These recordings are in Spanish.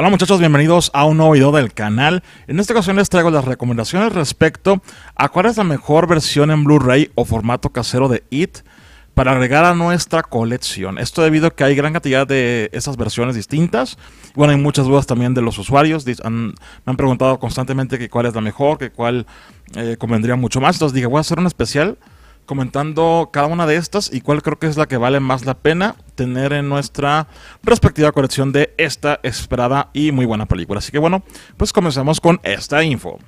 Hola muchachos, bienvenidos a un nuevo video del canal. En esta ocasión les traigo las recomendaciones respecto a cuál es la mejor versión en Blu-ray o formato casero de IT para agregar a nuestra colección. Esto debido a que hay gran cantidad de esas versiones distintas. Bueno, hay muchas dudas también de los usuarios. me han preguntado constantemente que cuál es la mejor, que cuál eh, convendría mucho más. Entonces dije, voy a hacer un especial comentando cada una de estas y cuál creo que es la que vale más la pena tener en nuestra respectiva colección de esta esperada y muy buena película. Así que bueno, pues comenzamos con esta info.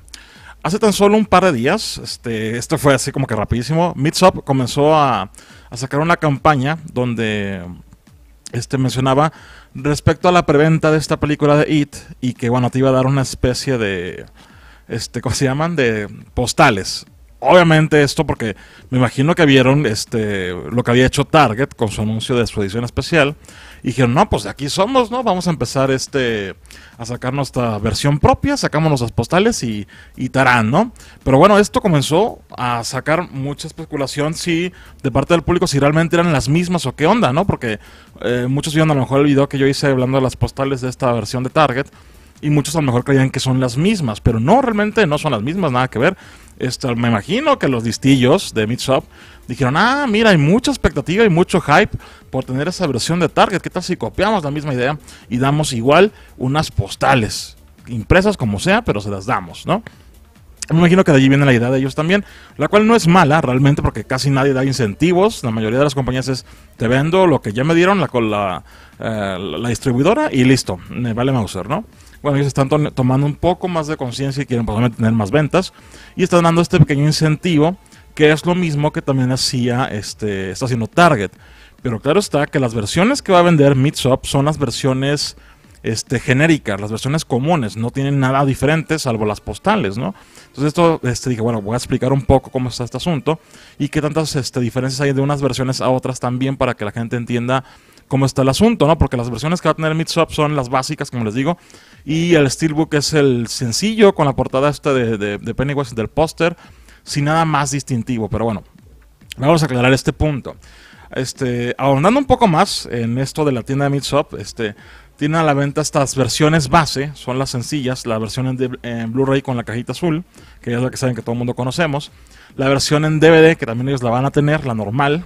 Hace tan solo un par de días, este, esto fue así como que rapidísimo, Mitsop comenzó a, sacar una campaña donde este, mencionaba respecto a la preventa de esta película de It y que bueno, te iba a dar una especie de, este, ¿cómo se llaman? De postales Obviamente esto porque me imagino que vieron este lo que había hecho Target con su anuncio de su edición especial y dijeron, "No, pues de aquí somos, ¿no? Vamos a empezar este a sacar nuestra versión propia, sacamos nuestras postales y y tarán, ¿no?" Pero bueno, esto comenzó a sacar mucha especulación si de parte del público si realmente eran las mismas o qué onda, ¿no? Porque eh, muchos vieron a lo mejor el video que yo hice hablando de las postales de esta versión de Target y muchos a lo mejor creían que son las mismas, pero no, realmente no son las mismas, nada que ver. Esto, me imagino que los distillos de Midshop dijeron, ah, mira, hay mucha expectativa y mucho hype por tener esa versión de Target, ¿qué tal si copiamos la misma idea y damos igual unas postales, impresas como sea, pero se las damos, ¿no? Me imagino que de allí viene la idea de ellos también, la cual no es mala realmente porque casi nadie da incentivos. La mayoría de las compañías es te vendo lo que ya me dieron la, con eh, la, distribuidora y listo, me vale Mauser, ¿no? bueno, ellos están tomando un poco más de conciencia y quieren probablemente pues, tener más ventas y están dando este pequeño incentivo que es lo mismo que también hacía, este, está haciendo Target. Pero claro está que las versiones que va a vender Shop son las versiones este, genéricas, las versiones comunes, no tienen nada diferente salvo las postales, ¿no? Entonces esto, este, dije, bueno, voy a explicar un poco cómo está este asunto y qué tantas este, diferencias hay de unas versiones a otras también para que la gente entienda cómo está el asunto, ¿no? Porque las versiones que va a tener Midsop son las básicas, como les digo, y el Steelbook es el sencillo con la portada esta de, Pennywise del póster, sin nada más distintivo, pero bueno, vamos a aclarar este punto. Este, ahondando un poco más en esto de la tienda de Midsop este, tiene a la venta estas versiones base, son las sencillas, la versión en, Blu-ray con la cajita azul, que es la que saben que todo el mundo conocemos, la versión en DVD, que también ellos la van a tener, la normal,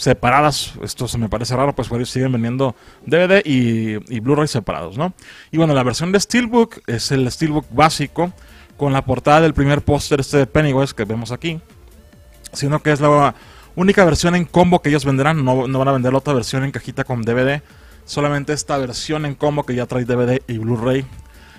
separadas. Esto se me parece raro, pues por siguen vendiendo DVD y, Blu-ray separados, ¿no? Y bueno, la versión de Steelbook es el Steelbook básico con la portada del primer póster este de Pennywise que vemos aquí, sino que es la única versión en combo que ellos venderán, no, van a vender la otra versión en cajita con DVD, solamente esta versión en combo que ya trae DVD y Blu-ray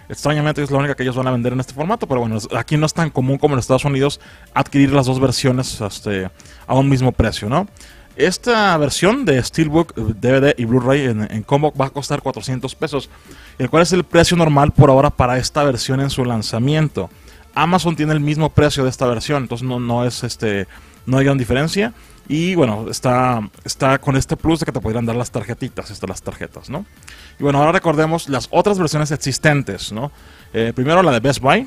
Extrañamente es la única que ellos van a vender en este formato, pero bueno, aquí no es tan común como en Estados Unidos adquirir las dos versiones este, a un mismo precio, ¿no? Esta versión de Steelbook, DVD eh, y Blu-ray en, combo va a costar 400 pesos, el cual es el precio normal por ahora para esta versión en su lanzamiento. Amazon tiene el mismo precio de esta versión, entonces no, es este no hay gran diferencia y bueno, está está con este plus de que te podrían dar las tarjetitas, estas las tarjetas, ¿no? Y bueno, ahora recordemos las otras versiones existentes, ¿no? Eh, primero la de Best Buy,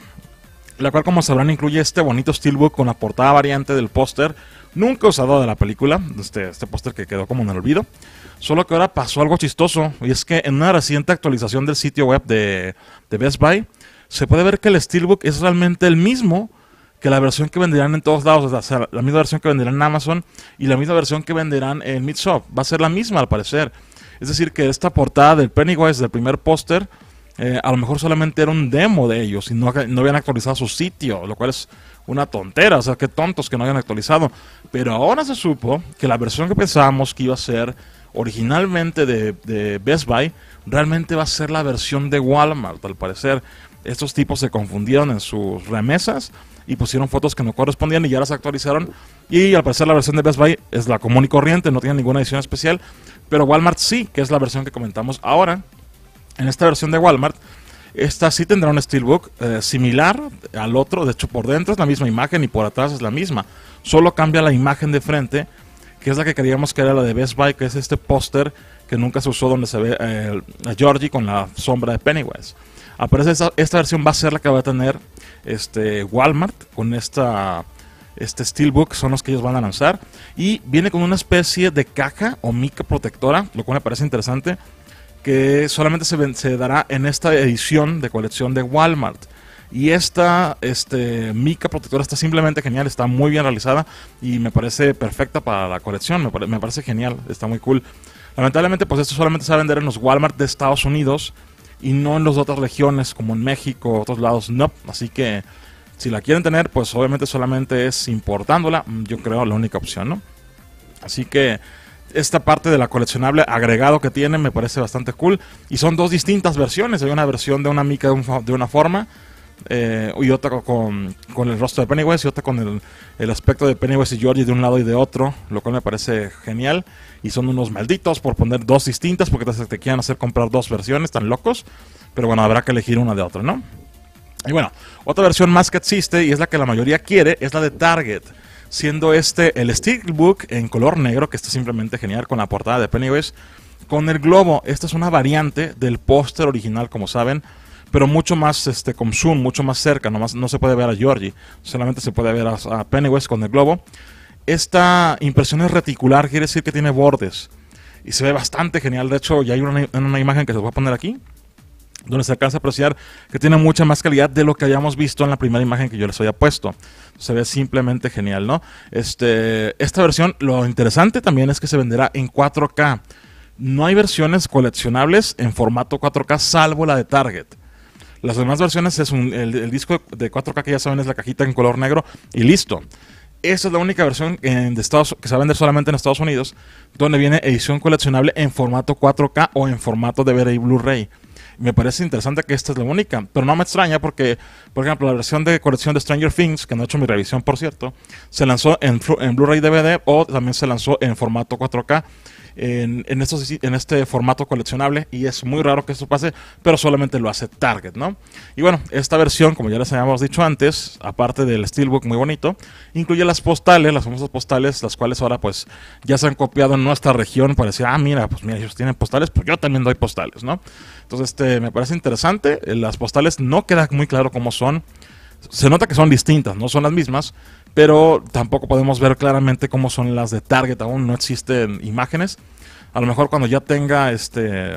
la cual como sabrán incluye este bonito steelbook con la portada variante del póster, nunca usado de la película, este, este póster que quedó como en el olvido. Solo que ahora pasó algo chistoso, y es que en una reciente actualización del sitio web de, de Best Buy, se puede ver que el steelbook es realmente el mismo que la versión que venderán en todos lados, o sea, la misma versión que venderán en Amazon y la misma versión que venderán en Midshop, va a ser la misma al parecer. Es decir, que esta portada del Pennywise del primer póster eh, a lo mejor solamente era un demo de ellos y no, no habían actualizado su sitio, lo cual es una tontera, o sea, qué tontos que no hayan actualizado. Pero ahora se supo que la versión que pensábamos que iba a ser originalmente de, de, Best Buy, realmente va a ser la versión de Walmart, al parecer. Estos tipos se confundieron en sus remesas y pusieron fotos que no correspondían y ya las actualizaron. Y al parecer la versión de Best Buy es la común y corriente, no tiene ninguna edición especial. Pero Walmart sí, que es la versión que comentamos ahora, en esta versión de Walmart, esta sí tendrá un steelbook eh, similar al otro, de hecho por dentro es la misma imagen y por atrás es la misma, solo cambia la imagen de frente, que es la que queríamos que era la de Best Buy, que es este póster que nunca se usó donde se ve eh, a Georgie con la sombra de Pennywise. Aparece esta, esta, versión va a ser la que va a tener este Walmart con esta este Steelbook son los que ellos van a lanzar. Y viene con una especie de caja o mica protectora, lo cual me parece interesante que solamente se, dará en esta edición de colección de Walmart. Y esta este, mica protectora está simplemente genial, está muy bien realizada y me parece perfecta para la colección, me, parece genial, está muy cool. Lamentablemente, pues esto solamente se va a vender en los Walmart de Estados Unidos y no en las otras regiones como en México, otros lados, no. Así que si la quieren tener, pues obviamente solamente es importándola, yo creo la única opción, ¿no? Así que esta parte de la coleccionable agregado que tiene me parece bastante cool. Y son dos distintas versiones. Hay una versión de una mica de, una forma. Eh, y otra con, el rostro de Pennywise y otra con el, aspecto de Pennywise y Georgie de un lado y de otro, lo cual me parece genial. Y son unos malditos por poner dos distintas porque te, te quieren hacer comprar dos versiones, tan locos. Pero bueno, habrá que elegir una de otra, ¿no? Y bueno, otra versión más que existe y es la que la mayoría quiere, es la de Target siendo este el Steelbook en color negro, que está simplemente genial con la portada de Pennywise, con el globo. Esta es una variante del póster original, como saben, pero mucho más este, con zoom, mucho más cerca, más no se puede ver a Georgie, solamente se puede ver a, Pennywise con el globo. Esta impresión es reticular, quiere decir que tiene bordes. Y se ve bastante genial. De hecho, ya hay una, una imagen que se va a poner aquí donde se alcanza a apreciar que tiene mucha más calidad de lo que habíamos visto en la primera imagen que yo les había puesto. Se ve simplemente genial, ¿no? Este, esta versión, lo interesante también es que se venderá en 4K. No hay versiones coleccionables en formato 4K salvo la de Target. Las demás versiones es el, disco de 4K que ya saben es la cajita en color negro y listo. Esa es la única versión en Estados, que se va a vender solamente en Estados Unidos, donde viene edición coleccionable en formato 4K o en formato de y Blu-ray. Me parece interesante que esta es la única, pero no me extraña porque, por ejemplo, la versión de colección de Stranger Things, que no he hecho mi revisión, por cierto, se lanzó en, en Blu-ray DVD o también se lanzó en formato 4K en, en, estos, en este formato coleccionable y es muy raro que esto pase, pero solamente lo hace Target, ¿no? Y bueno, esta versión, como ya les habíamos dicho antes, aparte del Steelbook muy bonito, incluye las postales, las famosas postales, las cuales ahora pues ya se han copiado en nuestra región para decir, ah, mira, pues mira, ellos tienen postales, pues yo también doy postales, ¿no? Entonces, este, me parece interesante, eh, las postales no queda muy claro cómo son, se nota que son distintas, no son las mismas, pero tampoco podemos ver claramente cómo son las de Target aún, no existen imágenes. A lo mejor cuando ya tenga este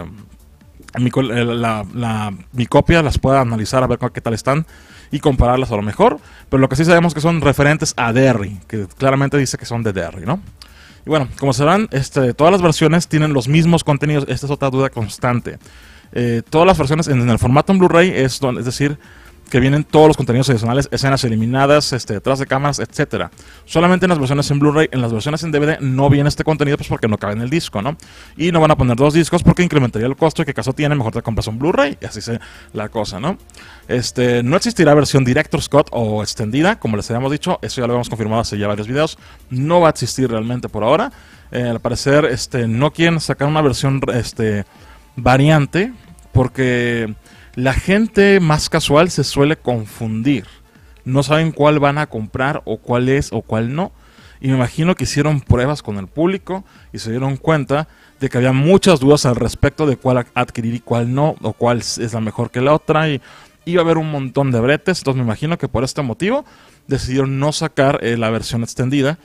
mi, eh, la, mi copia las pueda analizar a ver qué tal están y compararlas a lo mejor, pero lo que sí sabemos que son referentes a Derry, que claramente dice que son de Derry, ¿no? Y bueno, como sabrán, este, todas las versiones tienen los mismos contenidos, esta es otra duda constante. Eh, todas las versiones en, el formato en Blu-ray es, donde es decir, que vienen todos los contenidos adicionales, escenas eliminadas, este, detrás de cámaras, etc. Solamente en las versiones en Blu-ray, en las versiones en DVD no viene este contenido, pues porque no cabe en el disco, ¿no? Y no van a poner dos discos porque incrementaría el costo y que caso tiene, mejor te compras un Blu-ray, y así se la cosa, ¿no? Este, no existirá versión Director's Cut o extendida, como les habíamos dicho, eso ya lo habíamos confirmado hace ya varios videos, no va a existir realmente por ahora. Eh, al parecer, este, no quieren sacar una versión este, variante, porque la gente más casual se suele confundir. No saben cuál van a comprar o cuál es o cuál no. Y me imagino que hicieron pruebas con el público y se dieron cuenta de que había muchas dudas al respecto de cuál adquirir y cuál no, o cuál es la mejor que la otra. Y iba a haber un montón de bretes. Entonces me imagino que por este motivo decidieron no sacar eh, la versión extendida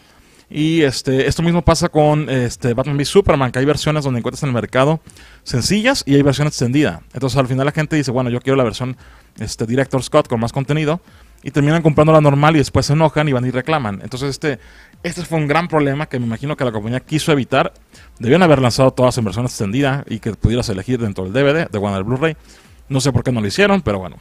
y este, esto mismo pasa con este, Batman v Superman, que hay versiones donde encuentras en el mercado sencillas y hay versión extendida. Entonces al final la gente dice, bueno, yo quiero la versión este, Director Scott con más contenido. Y terminan comprando la normal y después se enojan y van y reclaman. Entonces este, este fue un gran problema que me imagino que la compañía quiso evitar. Debían haber lanzado todas en versión extendida y que pudieras elegir dentro del DVD, de Warner Blu-ray. No sé por qué no lo hicieron, pero bueno,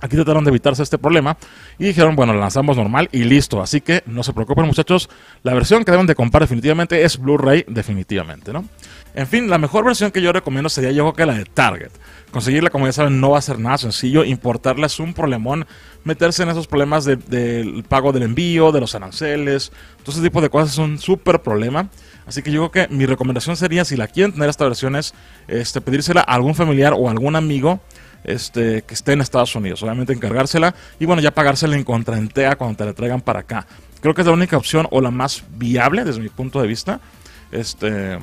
Aquí trataron de evitarse este problema y dijeron, bueno, lo lanzamos normal y listo. Así que no se preocupen muchachos, la versión que deben de comprar definitivamente es Blu-ray definitivamente, ¿no? En fin, la mejor versión que yo recomiendo sería yo creo que la de Target. Conseguirla, como ya saben, no va a ser nada sencillo. Importarla es un problemón. Meterse en esos problemas del pago del envío, de los aranceles, todo ese tipo de cosas es un súper problema. Así que yo creo que mi recomendación sería, si la quieren tener esta versión, es este, pedírsela a algún familiar o algún amigo este, que esté en Estados Unidos, solamente encargársela y bueno, ya pagársela en contraentea cuando te la traigan para acá. Creo que es la única opción o la más viable desde mi punto de vista. Este,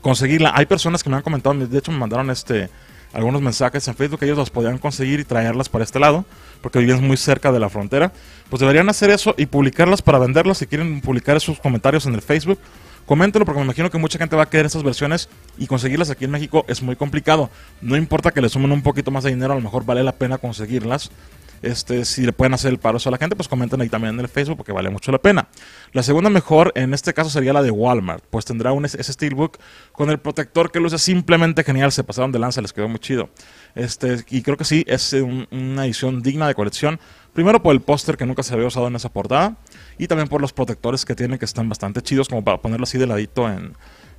conseguirla. Hay personas que me han comentado, de hecho me mandaron este algunos mensajes en Facebook que ellos las podían conseguir y traerlas para este lado, porque viven muy cerca de la frontera. Pues deberían hacer eso y publicarlas para venderlas si quieren publicar sus comentarios en el Facebook coméntelo porque me imagino que mucha gente va a querer estas versiones y conseguirlas aquí en México es muy complicado. No importa que le sumen un poquito más de dinero, a lo mejor vale la pena conseguirlas. Este, si le pueden hacer el paro a la gente, pues comenten ahí también en el Facebook porque vale mucho la pena. La segunda mejor en este caso sería la de Walmart, pues tendrá un, ese Steelbook con el protector que luce simplemente genial, se pasaron de lanza, les quedó muy chido. Este, y creo que sí, es eh, una edición digna de colección. Primero por el póster que nunca se había usado en esa portada. Y también por los protectores que tiene, que están bastante chidos, como para ponerlo así de ladito en,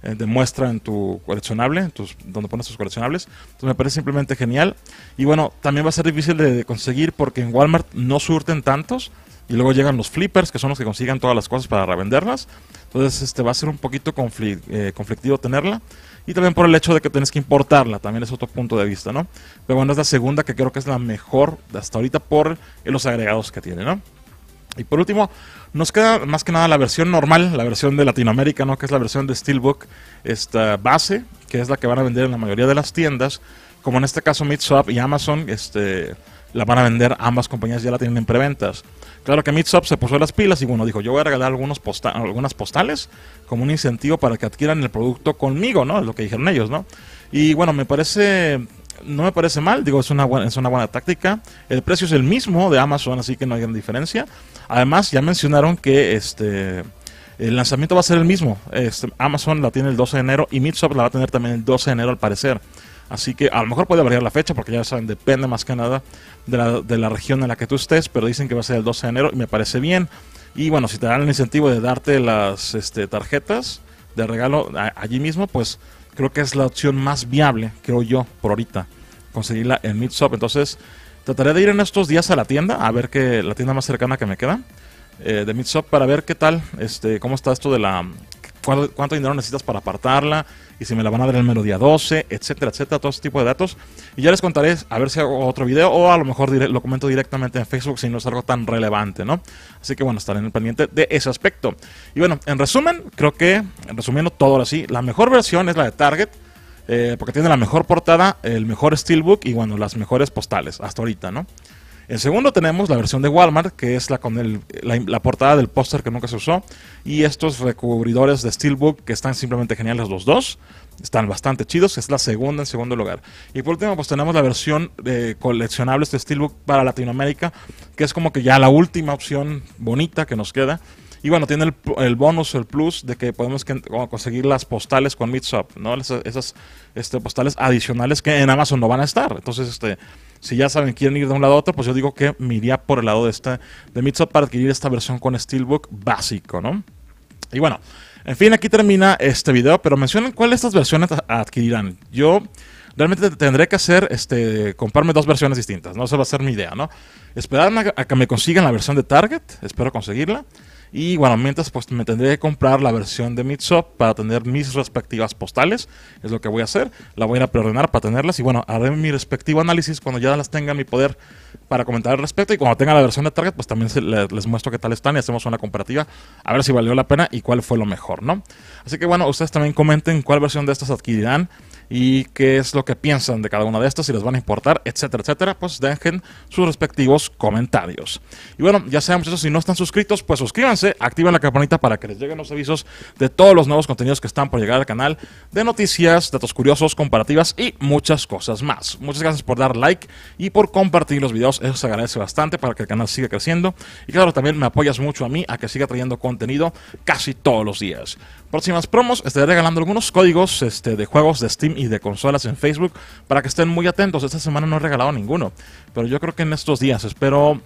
eh, de muestra en tu coleccionable, donde pones tus coleccionables. Entonces me parece simplemente genial. Y bueno, también va a ser difícil de, conseguir porque en Walmart no surten tantos. Y luego llegan los flippers, que son los que consiguen todas las cosas para revenderlas. Entonces este, va a ser un poquito eh, conflictivo tenerla y también por el hecho de que tienes que importarla, también es otro punto de vista, ¿no? Pero bueno, es la segunda que creo que es la mejor hasta ahorita por los agregados que tiene, ¿no? Y por último, nos queda más que nada la versión normal, la versión de Latinoamérica, ¿no? Que es la versión de Steelbook, esta base, que es la que van a vender en la mayoría de las tiendas, como en este caso Mitswap y Amazon, este la van a vender, ambas compañías ya la tienen en preventas. Claro que Midsop se puso las pilas y bueno, dijo, yo voy a regalar algunos algunas postales como un incentivo para que adquieran el producto conmigo, ¿no? Es lo que dijeron ellos, ¿no? Y bueno, me parece no me parece mal, digo, es una buena, es una buena táctica. El precio es el mismo de Amazon, así que no hay gran diferencia. Además, ya mencionaron que este el lanzamiento va a ser el mismo. Este, Amazon la tiene el 12 de enero y Midsop la va a tener también el 12 de enero al parecer. Así que a lo mejor puede variar la fecha, porque ya saben, depende más que nada de la, región en la que tú estés, pero dicen que va a ser el 12 de enero y me parece bien. Y bueno, si te dan el incentivo de darte las este, tarjetas de regalo allí mismo, pues creo que es la opción más viable, creo yo, por ahorita, conseguirla en Meetshop. Entonces, trataré de ir en estos días a la tienda, a ver que la tienda más cercana que me queda eh, de Meetshop, para ver qué tal, este, cómo está esto de la cuánto, dinero necesitas para apartarla y si me la van a dar el melodía 12, etcétera, etcétera, todo ese tipo de datos. Y ya les contaré a ver si hago otro video o a lo mejor lo comento directamente en Facebook si no es algo tan relevante, ¿no? Así que bueno, estaré pendiente de ese aspecto. Y bueno, en resumen, creo que, resumiendo todo así, la mejor versión es la de Target. Eh, porque tiene la mejor portada, el mejor steelbook y bueno, las mejores postales hasta ahorita, ¿no? En segundo tenemos la versión de Walmart, que es la con la, portada del póster que nunca se usó. Y estos recubridores de Steelbook que están simplemente geniales los dos. Están bastante chidos, es la segunda en segundo lugar. Y por último, pues tenemos la versión de eh, coleccionables de Steelbook para Latinoamérica, que es como que ya la última opción bonita que nos queda. Y bueno, tiene el, el, bonus, el plus de que podemos conseguir las postales con Meetsup, ¿no? Esas, este, postales adicionales que en Amazon no van a estar. Entonces, este, si ya saben, quieren ir de un lado a otro, pues yo digo que me iría por el lado de este, de Mitsub para adquirir esta versión con Steelbook básico, ¿no? Y bueno, en fin, aquí termina este video, pero mencionen cuáles estas versiones adquirirán. Yo realmente tendré que hacer, este, comprarme dos versiones distintas, ¿no? Esa va a ser mi idea, ¿no? Esperar a que me consigan la versión de Target, espero conseguirla. Y bueno, mientras pues me tendré que comprar la versión de Shop para tener mis respectivas postales. Es lo que voy a hacer. La voy a preordenar para tenerlas. Y bueno, haré mi respectivo análisis cuando ya las tenga en mi poder para comentar al respecto. Y cuando tenga la versión de Target, pues también les muestro qué tal están y hacemos una comparativa. A ver si valió la pena y cuál fue lo mejor, ¿no? Así que bueno, ustedes también comenten cuál versión de estas adquirirán y qué es lo que piensan de cada una de estas, si les van a importar, etcétera, etcétera, pues dejen sus respectivos comentarios. Y bueno, ya sabemos eso si no están suscritos, pues suscríbanse, activen la campanita para que les lleguen los avisos de todos los nuevos contenidos que están por llegar al canal, de noticias, datos curiosos, comparativas y muchas cosas más. Muchas gracias por dar like y por compartir los videos, eso se agradece bastante para que el canal siga creciendo. Y claro, también me apoyas mucho a mí a que siga trayendo contenido casi todos los días. Próximas promos, estaré regalando algunos códigos este, de juegos de Steam y de consolas en Facebook para que estén muy atentos. Esta semana no he regalado ninguno, pero yo creo que en estos días espero...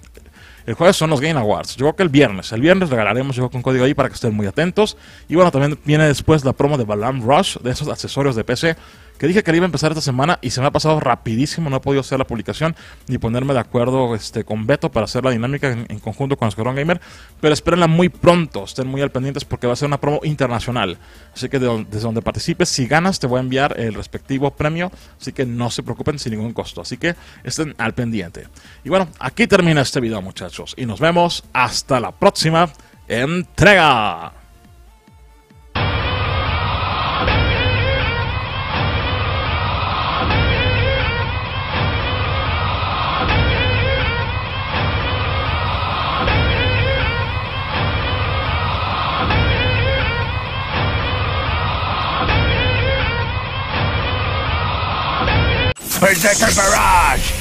El jueves son los Game Awards. Yo creo que el viernes. El viernes regalaremos yo con código ahí para que estén muy atentos. Y bueno, también viene después la promo de Balam Rush, de esos accesorios de PC que dije que iba a empezar esta semana y se me ha pasado rapidísimo, no he podido hacer la publicación ni ponerme de acuerdo este, con Beto para hacer la dinámica en, conjunto con Escuadrón Gamer, pero espérenla muy pronto, estén muy al pendientes porque va a ser una promo internacional, así que desde donde participes, si ganas te voy a enviar el respectivo premio, así que no se preocupen sin ningún costo, así que estén al pendiente. Y bueno, aquí termina este video muchachos y nos vemos hasta la próxima entrega. Berserker Barrage!